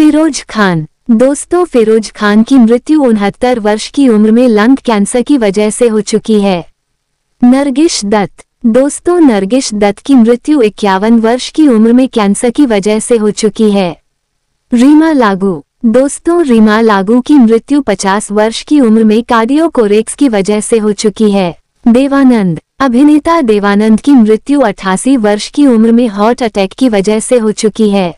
फिरोज खान दोस्तों फिरोज खान की मृत्यु उनहत्तर वर्ष की उम्र में लंग कैंसर की वजह से हो चुकी है नरगिश दत्त दोस्तों नरगिश दत्त की मृत्यु इक्यावन वर्ष की उम्र में कैंसर की वजह से हो चुकी है रीमा लागू दोस्तों रीमा लागू की मृत्यु 50 वर्ष की उम्र में कार्डियोकोरेक्स की वजह से हो चुकी है देवानंद अभिनेता देवानंद की मृत्यु अठासी वर्ष की उम्र में हार्ट अटैक की वजह से हो चुकी है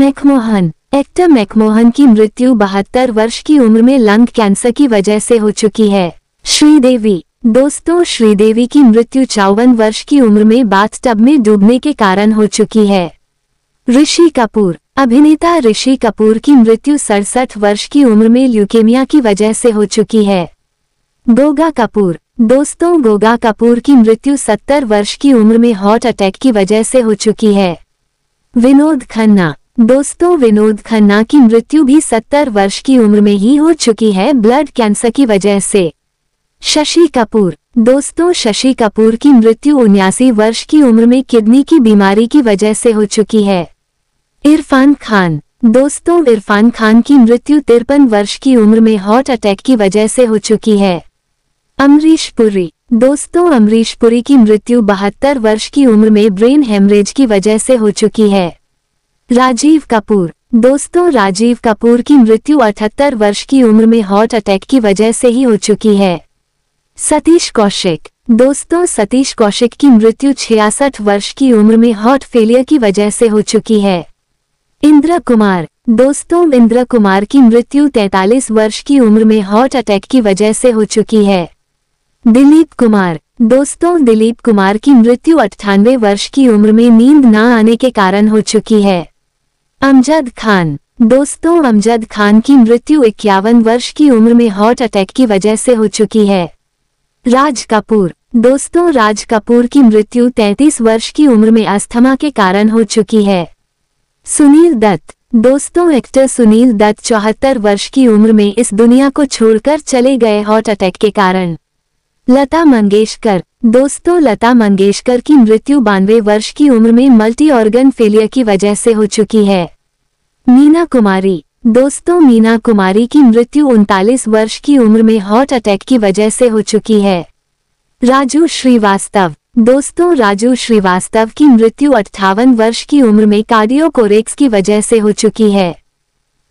मैकमोहन एक्टर मैकमोहन की मृत्यु बहत्तर वर्ष की उम्र में लंग कैंसर की वजह से हो चुकी है श्रीदेवी दोस्तों श्रीदेवी की मृत्यु चौवन वर्ष की उम्र में बाथटब में डूबने के कारण हो चुकी है ऋषि कपूर अभिनेता ऋषि कपूर की मृत्यु सड़सठ वर्ष की उम्र में ल्यूकेमिया की वजह से हो चुकी है गोगा कपूर दोस्तों गोगा कपूर की मृत्यु सत्तर वर्ष की उम्र में हार्ट अटैक की वजह से हो चुकी है विनोद खन्ना दोस्तों विनोद खन्ना की मृत्यु भी 70 वर्ष की उम्र में ही हो चुकी है ब्लड कैंसर की वजह से शशि कपूर दोस्तों शशि कपूर की मृत्यु उन्यासी वर्ष की उम्र में किडनी की बीमारी की वजह से हो चुकी है इरफान खान दोस्तों इरफान खान की मृत्यु तिरपन वर्ष की उम्र में हार्ट अटैक की वजह से हो चुकी है अमरीश पुरी दोस्तों अमरीश पुरी की मृत्यु बहत्तर वर्ष की उम्र में ब्रेन हेमरेज की वजह से हो चुकी है राजीव कपूर दोस्तों राजीव कपूर की मृत्यु अठहत्तर वर्ष की उम्र में हार्ट अटैक की वजह से ही हो चुकी है सतीश कौशिक दोस्तों सतीश कौशिक की मृत्यु छियासठ वर्ष की उम्र में हार्ट फेलियर की वजह से हो चुकी है इंद्र कुमार दोस्तों इंद्र कुमार की मृत्यु 43 वर्ष की उम्र में हार्ट अटैक की वजह से हो चुकी है दिलीप कुमार दोस्तों दिलीप कुमार की मृत्यु अट्ठानवे वर्ष की उम्र में नींद न आने के कारण हो चुकी है अमजद खान दोस्तों अमजद खान की मृत्यु इक्यावन वर्ष की उम्र में हार्ट अटैक की वजह से हो चुकी है राज कपूर दोस्तों राज कपूर की मृत्यु 33 वर्ष की उम्र में अस्थमा के कारण हो चुकी है सुनील दत्त दोस्तों एक्टर सुनील दत्त चौहत्तर वर्ष की उम्र में इस दुनिया को छोड़कर चले गए हार्ट अटैक के कारण लता मंगेशकर दोस्तों लता मंगेशकर की मृत्यु बानवे वर्ष की उम्र में मल्टी ऑर्गन फेलियर की वजह से हो चुकी है मीना कुमारी दोस्तों मीना कुमारी की मृत्यु उनतालीस वर्ष की उम्र में हार्ट अटैक की वजह से हो चुकी है राजू श्रीवास्तव दोस्तों राजू श्रीवास्तव की मृत्यु अट्ठावन वर्ष की उम्र में कार्डियोकोरेक्स की वजह से हो चुकी है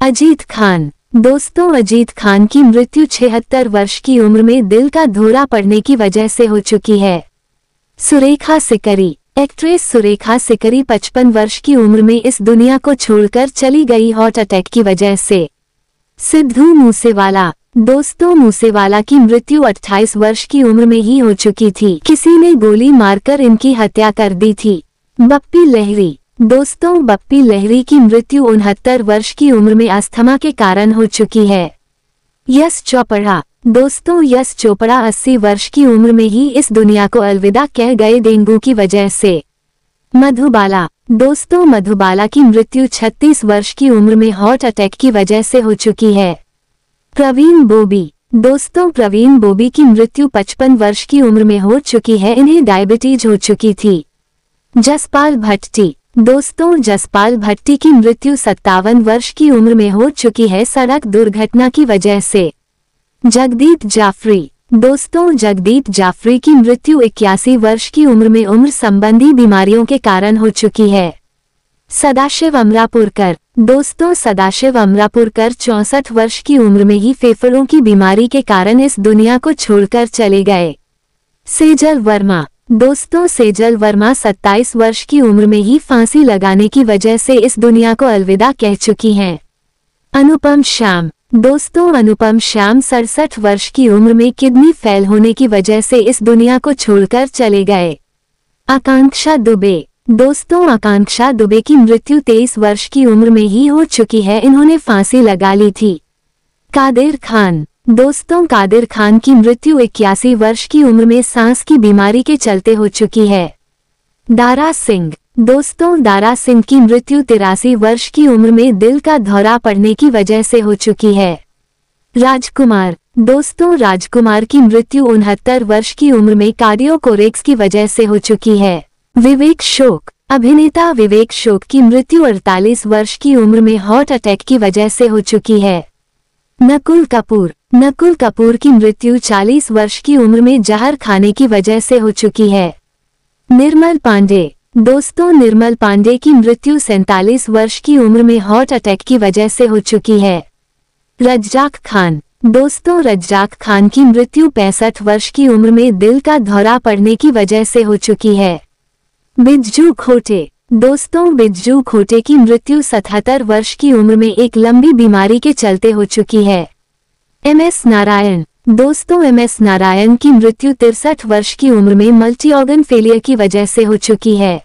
अजीत खान दोस्तों अजीत खान की मृत्यु 76 वर्ष की उम्र में दिल का धोरा पड़ने की वजह से हो चुकी है सुरेखा सिकरी एक्ट्रेस सुरेखा सिकरी 55 वर्ष की उम्र में इस दुनिया को छोड़कर चली गई हार्ट अटैक की वजह से सिद्धू मूसेवाला दोस्तों मूसेवाला की मृत्यु 28 वर्ष की उम्र में ही हो चुकी थी किसी ने गोली मारकर इनकी हत्या कर दी थी बप्पी लहरी दोस्तों बप्पी लहरी की मृत्यु उनहत्तर वर्ष की उम्र में अस्थमा के कारण हो चुकी है यस चौपड़ा दोस्तों यश चोपड़ा 80 वर्ष की उम्र में ही इस दुनिया को अलविदा कह गए डेंगू की वजह से मधुबाला दोस्तों मधुबाला की मृत्यु 36 वर्ष की उम्र में हार्ट अटैक की वजह से हो चुकी है प्रवीण बोबी दोस्तों प्रवीण बोबी की मृत्यु 55 वर्ष की उम्र में हो चुकी है इन्हें डायबिटीज हो चुकी थी जसपाल भट्टी दोस्तों जसपाल भट्टी की मृत्यु सत्तावन वर्ष की उम्र में हो चुकी है सड़क दुर्घटना की वजह से जगदीप जाफरी दोस्तों जगदीप जाफरी की मृत्यु इक्यासी वर्ष की उम्र में उम्र संबंधी बीमारियों के कारण हो चुकी है सदाशिव अमरापुरकर दोस्तों सदाशिव अमरापुरकर चौसठ वर्ष की उम्र में ही फेफड़ों की बीमारी के कारण इस दुनिया को छोड़कर चले गए सेजल वर्मा दोस्तों सेजल वर्मा 27 वर्ष की उम्र में ही फांसी लगाने की वजह से इस दुनिया को अलविदा कह चुकी हैं अनुपम श्याम दोस्तों अनुपम श्याम सड़सठ वर्ष की उम्र में किडनी फेल होने की वजह से इस दुनिया को छोड़कर चले गए आकांक्षा दुबे दोस्तों आकांक्षा दुबे की मृत्यु 23 वर्ष की उम्र में ही हो चुकी है इन्होंने फांसी लगा ली थी कादिर खान दोस्तों कादिर खान की मृत्यु इक्यासी वर्ष की उम्र में सांस की बीमारी के चलते हो चुकी है दारा सिंह दोस्तों दारा सिंह की मृत्यु तिरासी वर्ष की उम्र में दिल का दौरा पड़ने की वजह से हो चुकी है राजकुमार दोस्तों राजकुमार की मृत्यु उनहत्तर वर्ष की उम्र में कार्डियोकोरेक्स की वजह से हो चुकी है विवेक शोक अभिनेता विवेक शोक की मृत्यु 48 वर्ष की उम्र में हार्ट अटैक की वजह से हो चुकी है नकुल कपूर नकुल कपूर की मृत्यु 40 वर्ष की उम्र में जहर खाने की वजह से हो चुकी है निर्मल पांडे दोस्तों निर्मल पांडे की मृत्यु सैतालीस वर्ष की उम्र में हार्ट अटैक की वजह से हो चुकी है रज्जाक खान दोस्तों रज्जाक खान की मृत्यु पैंसठ वर्ष की उम्र में दिल का दौरा पड़ने की वजह से हो चुकी है बिज्जू खोटे दोस्तों बिज्जू खोटे की मृत्यु सतहत्तर वर्ष की उम्र में एक लंबी बीमारी के चलते हो चुकी है एमएस नारायण दोस्तों एमएस नारायण की मृत्यु तिरसठ वर्ष की उम्र में मल्टी ऑर्गन फेलियर की वजह से हो चुकी है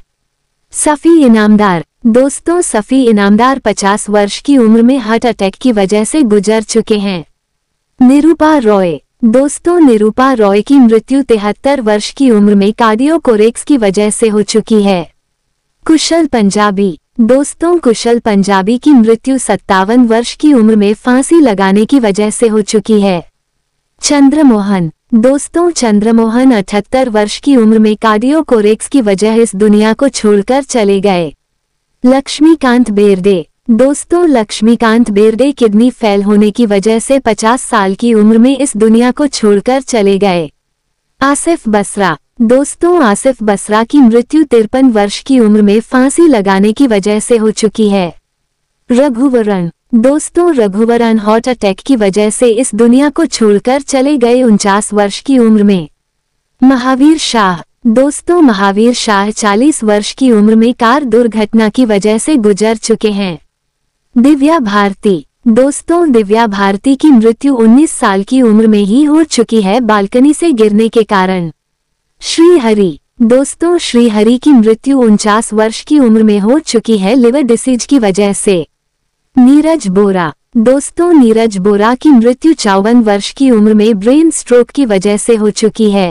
सफ़ी इनामदार दोस्तों सफ़ी इनामदार 50 वर्ष की उम्र में हार्ट अटैक की वजह से गुजर चुके हैं निरूपा रॉय दोस्तों निरूपा रॉय की मृत्यु तिहत्तर वर्ष की उम्र में कार्डियो की वजह से हो चुकी है कुशल पंजाबी दोस्तों कुशल पंजाबी की मृत्यु सत्तावन वर्ष की उम्र में फांसी लगाने की वजह से हो चुकी है चंद्रमोहन दोस्तों चंद्रमोहन अठहत्तर वर्ष की उम्र में कार्डियो कोरेक्स की वजह इस दुनिया को छोड़कर चले गए लक्ष्मीकांत बेरडे दोस्तों लक्ष्मीकांत बेरडे किडनी फेल होने की वजह से 50 साल की उम्र में इस दुनिया को छोड़कर चले गए आसिफ बसरा दोस्तों आसिफ बसरा की मृत्यु तिरपन वर्ष की उम्र में फांसी लगाने की वजह से हो चुकी है रघुवरण दोस्तों रघुवरण हार्ट अटैक की वजह से इस दुनिया को छोड़कर चले गए उनचास वर्ष की उम्र में महावीर शाह दोस्तों महावीर शाह 40 वर्ष की उम्र में कार दुर्घटना की वजह से गुजर चुके हैं दिव्या भारती दोस्तों दिव्या भारती की मृत्यु 19 साल की उम्र में ही हो चुकी है बालकनी से गिरने के कारण श्री हरि दोस्तों श्री हरि की मृत्यु उनचास वर्ष की उम्र में हो चुकी है लिवर डिसीज की वजह से नीरज बोरा दोस्तों नीरज बोरा की मृत्यु चौवन वर्ष की उम्र में ब्रेन स्ट्रोक की वजह से हो चुकी है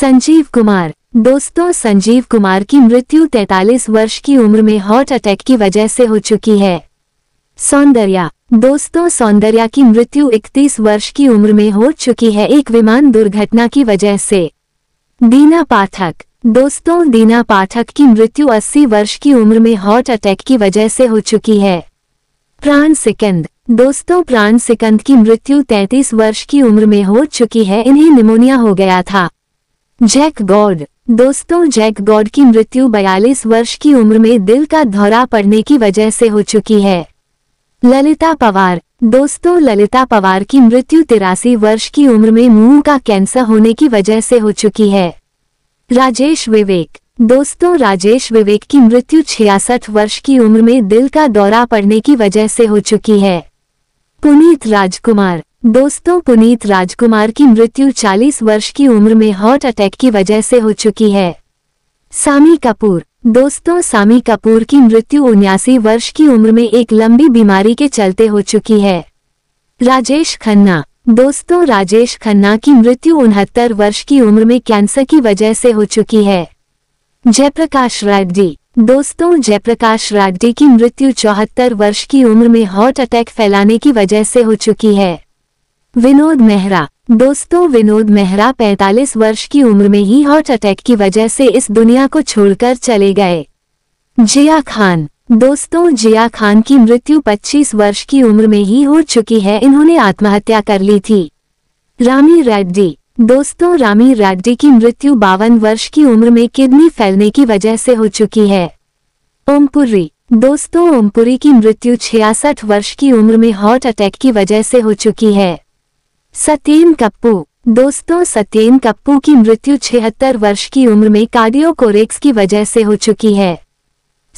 संजीव कुमार दोस्तों संजीव कुमार की मृत्यु 43 वर्ष की उम्र में हार्ट अटैक की वजह से हो चुकी है सौंदर्या दोस्तों सौंदर्या की मृत्यु 31 वर्ष की उम्र में हो चुकी है एक विमान दुर्घटना की वजह से दीना पाठक दोस्तों दीना पाठक की मृत्यु 80 वर्ष की उम्र में हार्ट अटैक की वजह से हो चुकी है प्राण सिकंद दोस्तों प्राण सिकंद की मृत्यु 33 वर्ष की उम्र में हो चुकी है इन्हें निमोनिया हो गया था जैक गॉड दोस्तों जैक गॉड की मृत्यु 42 वर्ष की उम्र में दिल का दौरा पड़ने की वजह से हो चुकी है ललिता पवार दोस्तों ललिता पवार की मृत्यु तिरासी वर्ष की उम्र में मुंह का कैंसर होने की वजह से हो चुकी है राजेश विवेक दोस्तों राजेश विवेक की मृत्यु छियासठ वर्ष की उम्र में दिल का दौरा पड़ने की वजह से हो चुकी है पुनीत राजकुमार दोस्तों पुनीत राजकुमार की मृत्यु 40 वर्ष की उम्र में हार्ट अटैक की वजह से हो चुकी है सामी कपूर दोस्तों सामी कपूर की मृत्यु उन्यासी वर्ष की उम्र में एक लंबी बीमारी के चलते हो चुकी है राजेश खन्ना दोस्तों राजेश खन्ना की मृत्यु उनहत्तर वर्ष की उम्र में कैंसर की वजह से हो चुकी है जयप्रकाश राजी दोस्तों जयप्रकाश राजी की मृत्यु चौहत्तर वर्ष की उम्र में हार्ट अटैक फैलाने की वजह से हो चुकी है विनोद मेहरा दोस्तों विनोद मेहरा 45 वर्ष की उम्र में ही हार्ट अटैक की वजह से इस दुनिया को छोड़कर चले गए जिया खान दोस्तों जिया खान की मृत्यु 25 वर्ष की उम्र में ही हो चुकी है इन्होंने आत्महत्या कर ली थी रामी रेड्डी दोस्तों रामी रेड्डी की मृत्यु बावन वर्ष की उम्र में किडनी फैलने की वजह से हो चुकी है ओमपुरी दोस्तों ओमपुरी की मृत्यु छियासठ वर्ष की उम्र में हार्ट अटैक की वजह से हो चुकी है सत्येन कप्पू दोस्तों सत्येन कप्पू की मृत्यु 76 वर्ष की उम्र में कार्डियो कोरेक्स की वजह से हो चुकी है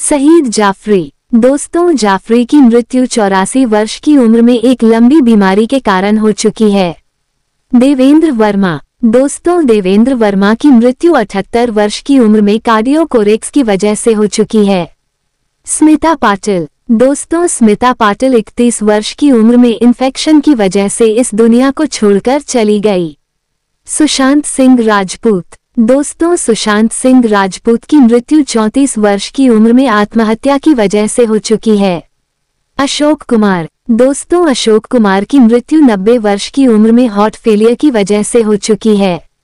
शहीद जाफरी दोस्तों जाफरी की मृत्यु चौरासी वर्ष की उम्र में एक लंबी बीमारी के कारण हो चुकी है देवेंद्र वर्मा दोस्तों देवेंद्र वर्मा की मृत्यु 78 वर्ष की उम्र में कार्डियो कोरेक्स की वजह से हो चुकी है स्मिता पाटिल दोस्तों स्मिता पाटिल इकतीस वर्ष की उम्र में इन्फेक्शन की वजह से इस दुनिया को छोड़कर चली गई सुशांत सिंह राजपूत दोस्तों सुशांत सिंह राजपूत की मृत्यु 34 वर्ष की उम्र में आत्महत्या की वजह से हो चुकी है अशोक कुमार दोस्तों अशोक कुमार की मृत्यु 90 वर्ष की उम्र में हॉट फेलियर की वजह से हो चुकी है